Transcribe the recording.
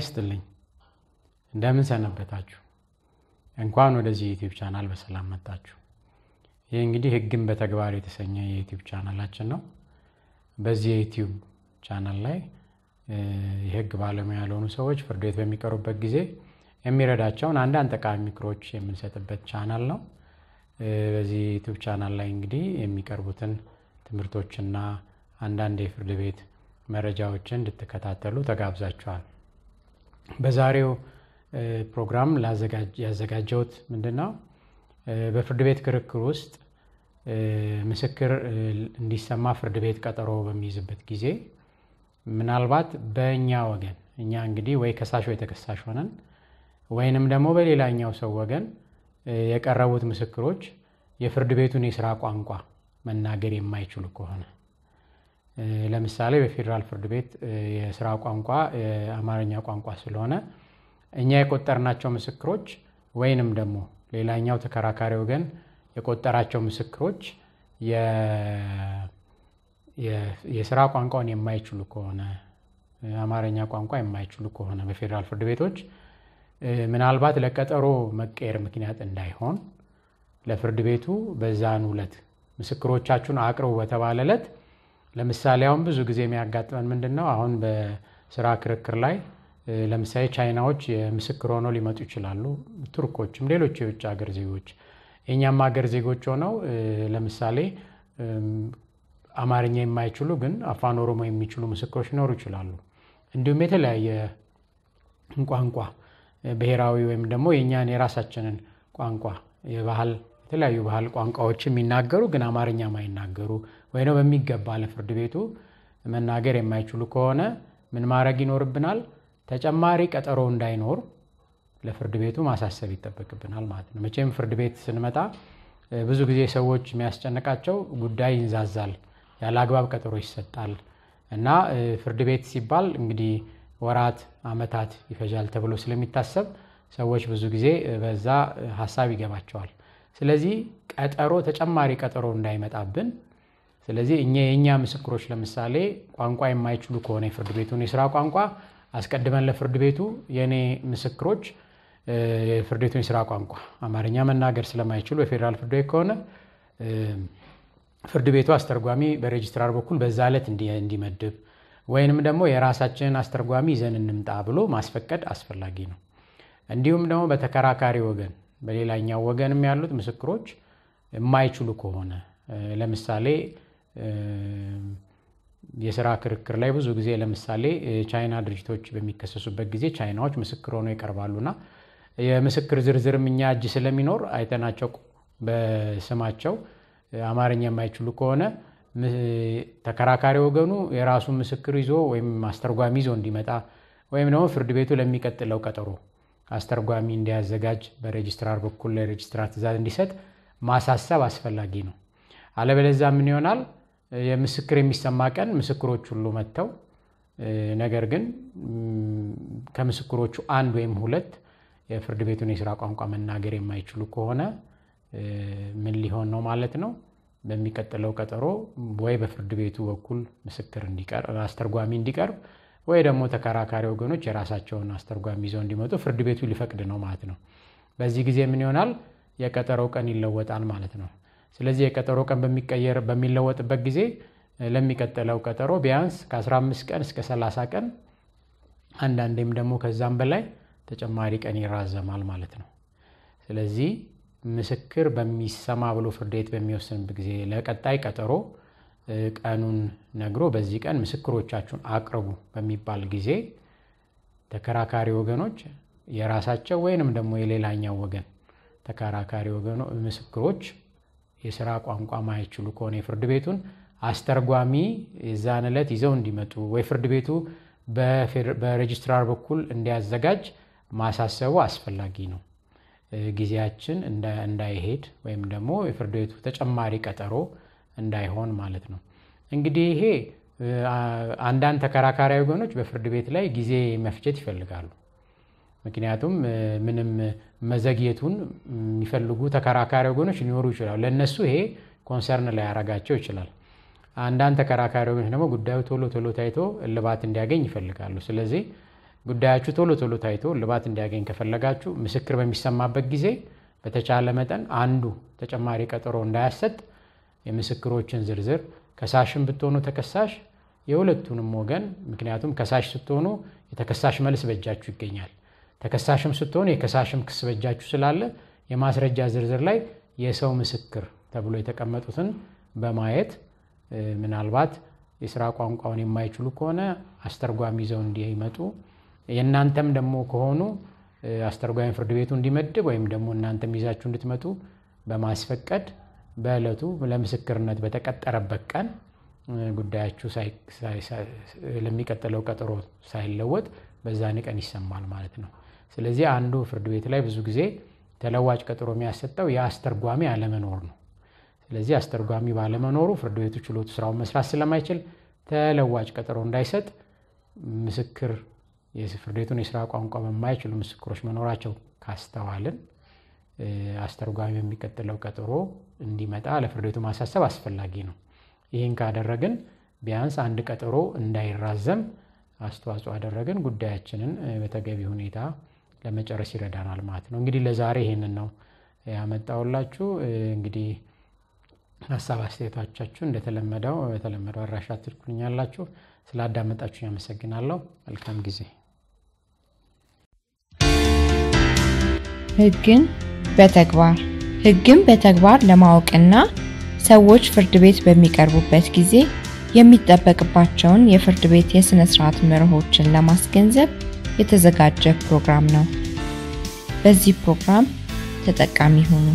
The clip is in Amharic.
ይስጥልኝ። እንደምን ሰነበታችሁ? እንኳን ወደዚህ ዩቲዩብ ቻናል በሰላም መጣችሁ። ይህ እንግዲህ ህግን በተግባር የተሰኘ የዩቲዩብ ቻናላችን ነው። በዚህ የዩቲዩብ ቻናል ላይ የህግ ባለሙያ ያልሆኑ ሰዎች ፍርድ ቤት በሚቀሩበት ጊዜ የሚረዳቸውን አንዳንድ ጠቃሚ ምክሮች የምንሰጥበት ቻናል ነው። በዚህ ዩቲዩብ ቻናል ላይ እንግዲህ የሚቀርቡትን ትምህርቶችና አንዳንድ የፍርድ ቤት መረጃዎችን እንድትከታተሉ ተጋብዛችኋል። በዛሬው ፕሮግራም ያዘጋጀውት ምንድነው ነው በፍርድ ቤት ክርክር ውስጥ ምስክር እንዲሰማ ፍርድ ቤት ቀጠሮ በሚይዝበት ጊዜ ምናልባት በእኛ ወገን እኛ እንግዲህ ወይ ከሳሽ ወይ ተከሳሽ ሆነን ወይንም ደግሞ በሌላኛው ሰው ወገን የቀረቡት ምስክሮች የፍርድ ቤቱን የስራ ቋንቋ መናገር የማይችሉ ከሆነ ለምሳሌ በፌዴራል ፍርድ ቤት የስራ ቋንቋ የአማርኛ ቋንቋ ስለሆነ እኛ የቆጠርናቸው ምስክሮች ወይንም ደግሞ ሌላኛው ተከራካሪ ወገን የቆጠራቸው ምስክሮች የስራ ቋንቋውን የማይችሉ ከሆነ አማርኛ ቋንቋ የማይችሉ ከሆነ በፌዴራል ፍርድ ቤቶች ምናልባት ለቀጠሮ መቀየር ምክንያት እንዳይሆን ለፍርድ ቤቱ በዛን ዕለት ምስክሮቻችሁን አቅርቡ በተባለ ዕለት ለምሳሌ አሁን ብዙ ጊዜ የሚያጋጥመን ምንድን ነው? አሁን በስራ ክርክር ላይ ለምሳሌ ቻይናዎች የምስክር ሆነው ሊመጡ ይችላሉ። ቱርኮችም፣ ሌሎች የውጭ ሀገር ዜጎች የእኛም ሀገር ዜጎች ሆነው ለምሳሌ አማርኛ የማይችሉ ግን አፋን ኦሮሞ የሚችሉ ምስክሮች ሊኖሩ ይችላሉ። እንዲሁም የተለያየ ቋንቋ ብሔራዊ ወይም ደግሞ የእኛን የራሳችንን ቋንቋ የባህል የተለያዩ ባህል ቋንቋዎች የሚናገሩ ግን አማርኛ ማይናገሩ ወይ በሚገባ ለፍርድ ቤቱ መናገር የማይችሉ ከሆነ ምን ማድረግ ይኖርብናል? ተጨማሪ ቀጠሮ እንዳይኖር ለፍርድ ቤቱ ማሳሰብ ይጠበቅብናል ማለት ነው። መቼም ፍርድ ቤት ስንመጣ ብዙ ጊዜ ሰዎች የሚያስጨንቃቸው ጉዳይ ይንዛዛል፣ ያለ አግባብ ቀጠሮ ይሰጣል እና ፍርድ ቤት ሲባል እንግዲህ ወራት፣ አመታት ይፈጃል ተብሎ ስለሚታሰብ ሰዎች ብዙ ጊዜ በዛ ሀሳብ ይገባቸዋል። ስለዚህ ቀጠሮ ተጨማሪ ቀጠሮ እንዳይመጣብን ስለዚህ እኛ የእኛ ምስክሮች ለምሳሌ ቋንቋ የማይችሉ ከሆነ የፍርድ ቤቱን የስራ ቋንቋ አስቀድመን ለፍርድ ቤቱ የእኔ ምስክሮች የፍርድ ቤቱን የስራ ቋንቋ አማርኛ መናገር ስለማይችሉ የፌዴራል ፍርድ ቤት ከሆነ ፍርድ ቤቱ አስተርጓሚ በሬጅስትራር በኩል በዛ ለት እንዲመድብ ወይንም ደግሞ የራሳችንን አስተርጓሚ ይዘን እንምጣ ብሎ ማስፈቀድ አስፈላጊ ነው። እንዲሁም ደግሞ በተከራካሪ ወገን በሌላኛው ወገንም ያሉት ምስክሮች የማይችሉ ከሆነ ለምሳሌ የስራ ክርክር ላይ ብዙ ጊዜ ለምሳሌ ቻይና ድርጅቶች በሚከሰሱበት ጊዜ ቻይናዎች ምስክር ሆነው ይቀርባሉና የምስክር ዝርዝርም እኛ እጅ ስለሚኖር አይተናቸው በስማቸው አማርኛ የማይችሉ ከሆነ ተከራካሪ ወገኑ የራሱን ምስክር ይዞ ወይም አስተርጓሚ ይዞ እንዲመጣ ወይም ደግሞ ፍርድ ቤቱ ለሚቀጥለው ቀጠሮ አስተርጓሚ እንዲያዘጋጅ በሬጅስትራር በኩል ለሬጅስትራር ትእዛዝ እንዲሰጥ ማሳሰብ አስፈላጊ ነው። አለበለዚያ ምን ይሆናል? የምስክር የሚሰማ ቀን ምስክሮች ሁሉ መጥተው ነገር ግን ከምስክሮቹ አንድ ወይም ሁለት የፍርድ ቤቱን የስራ ቋንቋ መናገር የማይችሉ ከሆነ ምን ሊሆን ነው ማለት ነው? በሚቀጥለው ቀጠሮ ወይ በፍርድ ቤቱ በኩል ምስክር እንዲቀርብ አስተርጓሚ እንዲቀርብ ወይ ደግሞ ተከራካሪ ወገኖች የራሳቸውን አስተርጓሚ ይዘው እንዲመጡ ፍርድ ቤቱ ሊፈቅድ ነው ማለት ነው። በዚህ ጊዜ ምን ይሆናል? የቀጠሮው ቀን ይለወጣል ማለት ነው። ስለዚህ የቀጠሮ ቀን በሚቀየር በሚለወጥበት ጊዜ ለሚቀጥለው ቀጠሮ ቢያንስ ከ15 ቀን እስከ 30 ቀን አንዳንዴም ደግሞ ከዛም በላይ ተጨማሪ ቀን ይራዘማል ማለት ነው። ስለዚህ ምስክር በሚሰማ ብሎ ፍርድ ቤት በሚወስንበት ጊዜ ለቀጣይ ቀጠሮ ቀኑን ነግሮ በዚህ ቀን ምስክሮቻችሁን አቅርቡ በሚባል ጊዜ ተከራካሪ ወገኖች የራሳቸው ወይንም ደግሞ የሌላኛው ወገን ተከራካሪ ወገኖ ምስክሮች የስራ ቋንቋ ማይችሉ ከሆነ የፍርድ ቤቱን አስተርጓሚ የዛን ዕለት ይዘው እንዲመጡ ወይ ፍርድ ቤቱ በሬጅስትራር በኩል እንዲያዘጋጅ ማሳሰቡ አስፈላጊ ነው። ጊዜያችን እንዳይሄድ ወይም ደግሞ የፍርድ ቤቱ ተጨማሪ ቀጠሮ እንዳይሆን ማለት ነው። እንግዲህ ይሄ አንዳንድ ተከራካሪ ወገኖች በፍርድ ቤት ላይ ጊዜ መፍጀት ይፈልጋሉ። ምክንያቱም ምንም መዘግየቱን የሚፈልጉ ተከራካሪ ወገኖች ሊኖሩ ይችላሉ። ለእነሱ ይሄ ኮንሰርን ላያረጋቸው ይችላል። አንዳንድ ተከራካሪ ወገኖች ደግሞ ጉዳዩ ቶሎ ቶሎ ታይቶ እልባት እንዲያገኝ ይፈልጋሉ። ስለዚህ ጉዳያችሁ ቶሎ ቶሎ ታይቶ እልባት እንዲያገኝ ከፈለጋችሁ ምስክር በሚሰማበት ጊዜ በተቻለ መጠን አንዱ ተጨማሪ ቀጠሮ እንዳያሰጥ የምስክሮችን ዝርዝር ከሳሽም ብትሆኑ ተከሳሽ የሁለቱንም ወገን ምክንያቱም ከሳሽ ስትሆኑ የተከሳሽ መልስ በእጃችሁ ይገኛል። ተከሳሽም ስትሆኑ የከሳሽም ክስ በእጃችሁ ስላለ የማስረጃ ዝርዝር ላይ የሰው ምስክር ተብሎ የተቀመጡትን በማየት ምናልባት የስራ ቋንቋውን የማይችሉ ከሆነ አስተርጓሚ ይዘው እንዲመጡ የእናንተም ደግሞ ከሆኑ አስተርጓሚ ፍርድ ቤቱ እንዲመድብ ወይም ደግሞ እናንተም ይዛችሁ እንድትመጡ በማስፈቀድ በዕለቱ ለምስክርነት በተቀጠረበት ቀን ጉዳያችሁ ለሚቀጥለው ቀጠሮ ሳይለወጥ በዛን ቀን ይሰማል ማለት ነው። ስለዚህ አንዱ ፍርድ ቤት ላይ ብዙ ጊዜ ተለዋጭ ቀጠሮ የሚያሰጠው የአስተርጓሚ አለመኖር ነው። ስለዚህ አስተርጓሚ ባለመኖሩ ፍርድ ቤቱ ችሎቱ ስራውን መስራት ስለማይችል ተለዋጭ ቀጠሮ እንዳይሰጥ ምስክር ፍርድ ቤቱን የስራ ቋንቋ በማይችሉ ምስክሮች መኖራቸው ካስተዋልን አስተርጓሚ የሚቀጥለው ቀጠሮ እንዲመጣ ለፍርድ ቤቱ ማሳሰብ አስፈላጊ ነው። ይህን ካደረግን ቢያንስ አንድ ቀጠሮ እንዳይራዘም አስተዋጽኦ አደረግን። ጉዳያችንን በተገቢ ሁኔታ ለመጨረስ ይረዳናል ማለት ነው። እንግዲህ ለዛሬ ይህንን ነው ያመጣውላችሁ። እንግዲህ ሀሳብ አስተያየቶቻችሁ እንደተለመደው በተለመደው አድራሻ ትልኩልኛላችሁ። ስላዳመጣችሁ ያመሰግናለሁ። መልካም ጊዜ። ህግን በተግባር ህግን በተግባር ለማወቅና ሰዎች ፍርድ ቤት በሚቀርቡበት ጊዜ የሚጠበቅባቸውን የፍርድ ቤት የሥነ ሥርዓት መርሆችን ለማስገንዘብ የተዘጋጀ ፕሮግራም ነው። በዚህ ፕሮግራም ተጠቃሚ ሁኑ።